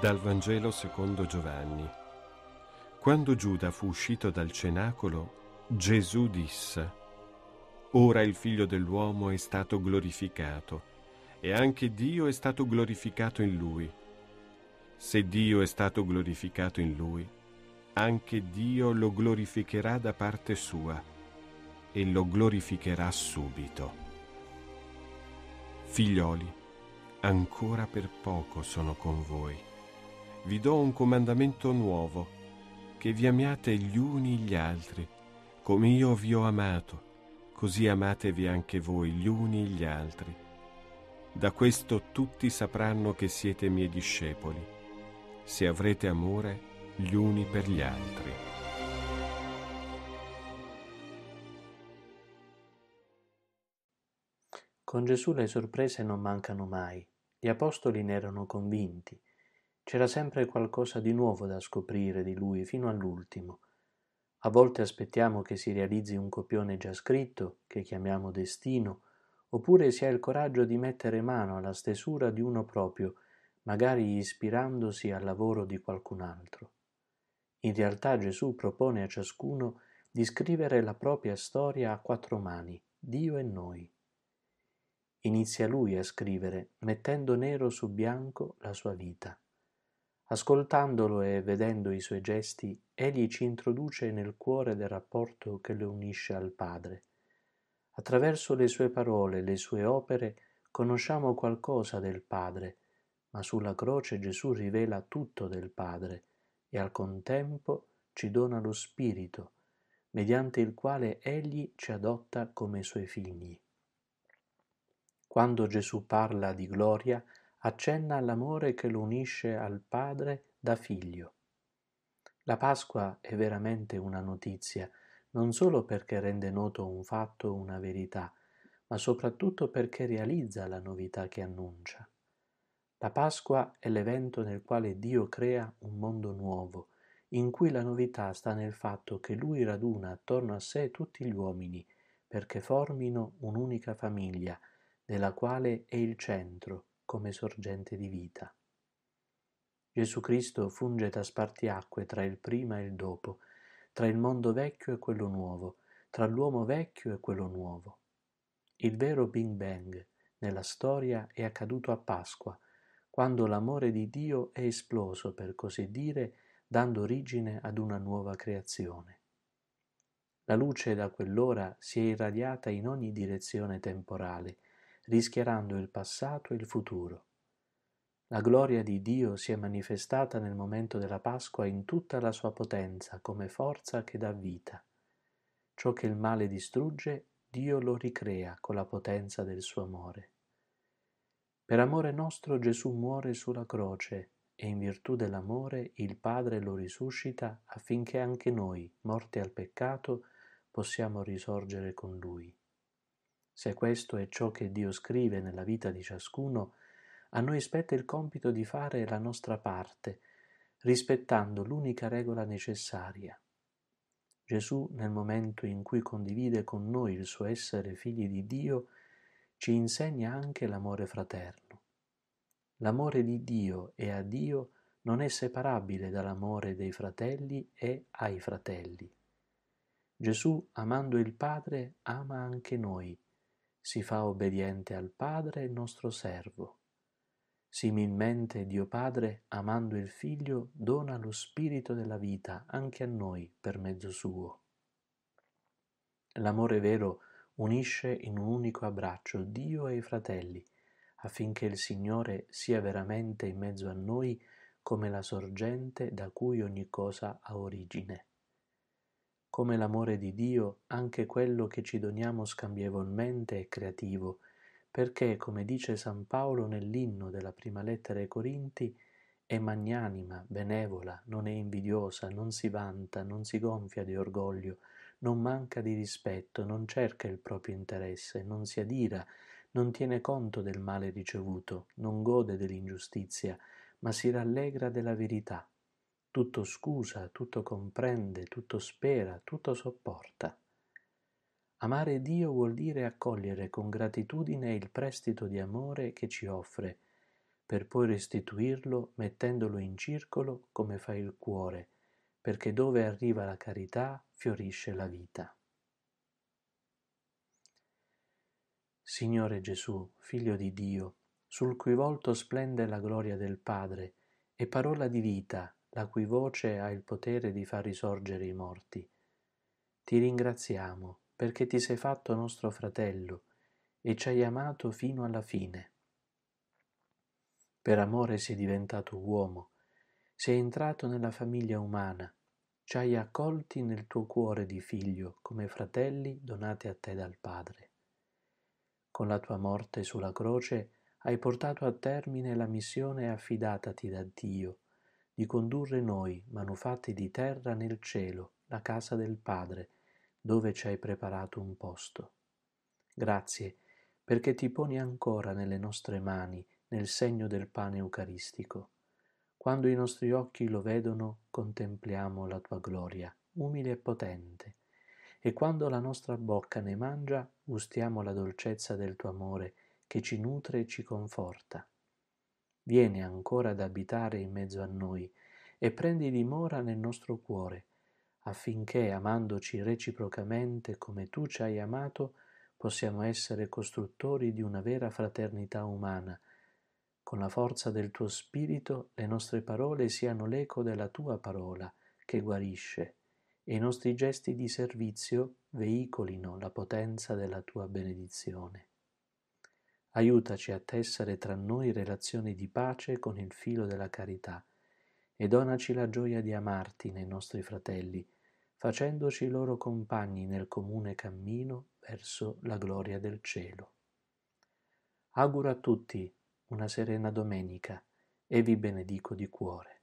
Dal Vangelo secondo Giovanni. Quando Giuda fu uscito dal cenacolo, Gesù disse, Ora il figlio dell'uomo è stato glorificato, e anche Dio è stato glorificato in lui. Se Dio è stato glorificato in lui, anche Dio lo glorificherà da parte sua e lo glorificherà subito. Figlioli, ancora per poco sono con voi vi do un comandamento nuovo, che vi amiate gli uni gli altri, come io vi ho amato, così amatevi anche voi gli uni gli altri. Da questo tutti sapranno che siete miei discepoli, se avrete amore gli uni per gli altri. Con Gesù le sorprese non mancano mai. Gli apostoli ne erano convinti c'era sempre qualcosa di nuovo da scoprire di lui fino all'ultimo. A volte aspettiamo che si realizzi un copione già scritto, che chiamiamo destino, oppure si ha il coraggio di mettere mano alla stesura di uno proprio, magari ispirandosi al lavoro di qualcun altro. In realtà Gesù propone a ciascuno di scrivere la propria storia a quattro mani, Dio e noi. Inizia lui a scrivere, mettendo nero su bianco la sua vita. Ascoltandolo e vedendo i suoi gesti, egli ci introduce nel cuore del rapporto che lo unisce al Padre. Attraverso le sue parole, le sue opere, conosciamo qualcosa del Padre, ma sulla croce Gesù rivela tutto del Padre e al contempo ci dona lo Spirito, mediante il quale Egli ci adotta come Suoi figli. Quando Gesù parla di gloria, accenna all'amore che lo unisce al padre da figlio. La Pasqua è veramente una notizia, non solo perché rende noto un fatto o una verità, ma soprattutto perché realizza la novità che annuncia. La Pasqua è l'evento nel quale Dio crea un mondo nuovo, in cui la novità sta nel fatto che Lui raduna attorno a sé tutti gli uomini, perché formino un'unica famiglia, della quale è il centro, come sorgente di vita. Gesù Cristo funge da spartiacque tra il prima e il dopo, tra il mondo vecchio e quello nuovo, tra l'uomo vecchio e quello nuovo. Il vero Big Bang nella storia è accaduto a Pasqua, quando l'amore di Dio è esploso, per così dire, dando origine ad una nuova creazione. La luce da quell'ora si è irradiata in ogni direzione temporale rischiarando il passato e il futuro. La gloria di Dio si è manifestata nel momento della Pasqua in tutta la sua potenza come forza che dà vita. Ciò che il male distrugge, Dio lo ricrea con la potenza del suo amore. Per amore nostro Gesù muore sulla croce e in virtù dell'amore il Padre lo risuscita affinché anche noi, morti al peccato, possiamo risorgere con lui. Se questo è ciò che Dio scrive nella vita di ciascuno, a noi spetta il compito di fare la nostra parte, rispettando l'unica regola necessaria. Gesù, nel momento in cui condivide con noi il suo essere figli di Dio, ci insegna anche l'amore fraterno. L'amore di Dio e a Dio non è separabile dall'amore dei fratelli e ai fratelli. Gesù, amando il Padre, ama anche noi si fa obbediente al Padre nostro servo. Similmente Dio Padre, amando il Figlio, dona lo spirito della vita anche a noi per mezzo suo. L'amore vero unisce in un unico abbraccio Dio e i fratelli, affinché il Signore sia veramente in mezzo a noi come la sorgente da cui ogni cosa ha origine come l'amore di Dio, anche quello che ci doniamo scambievolmente è creativo, perché, come dice San Paolo nell'inno della prima lettera ai Corinti, è magnanima, benevola, non è invidiosa, non si vanta, non si gonfia di orgoglio, non manca di rispetto, non cerca il proprio interesse, non si adira, non tiene conto del male ricevuto, non gode dell'ingiustizia, ma si rallegra della verità, tutto scusa, tutto comprende, tutto spera, tutto sopporta. Amare Dio vuol dire accogliere con gratitudine il prestito di amore che ci offre, per poi restituirlo mettendolo in circolo come fa il cuore, perché dove arriva la carità fiorisce la vita. Signore Gesù, Figlio di Dio, sul cui volto splende la gloria del Padre, e parola di vita, la cui voce ha il potere di far risorgere i morti. Ti ringraziamo perché ti sei fatto nostro fratello e ci hai amato fino alla fine. Per amore sei diventato uomo, sei entrato nella famiglia umana, ci hai accolti nel tuo cuore di figlio come fratelli donati a te dal Padre. Con la tua morte sulla croce hai portato a termine la missione affidatati da Dio, di condurre noi, manufatti di terra, nel cielo, la casa del Padre, dove ci hai preparato un posto. Grazie, perché ti poni ancora nelle nostre mani, nel segno del pane eucaristico. Quando i nostri occhi lo vedono, contempliamo la tua gloria, umile e potente. E quando la nostra bocca ne mangia, gustiamo la dolcezza del tuo amore, che ci nutre e ci conforta vieni ancora ad abitare in mezzo a noi e prendi dimora nel nostro cuore, affinché, amandoci reciprocamente come tu ci hai amato, possiamo essere costruttori di una vera fraternità umana. Con la forza del tuo spirito le nostre parole siano l'eco della tua parola, che guarisce, e i nostri gesti di servizio veicolino la potenza della tua benedizione. Aiutaci a tessere tra noi relazioni di pace con il filo della carità e donaci la gioia di amarti nei nostri fratelli, facendoci loro compagni nel comune cammino verso la gloria del cielo. Auguro a tutti una serena domenica e vi benedico di cuore.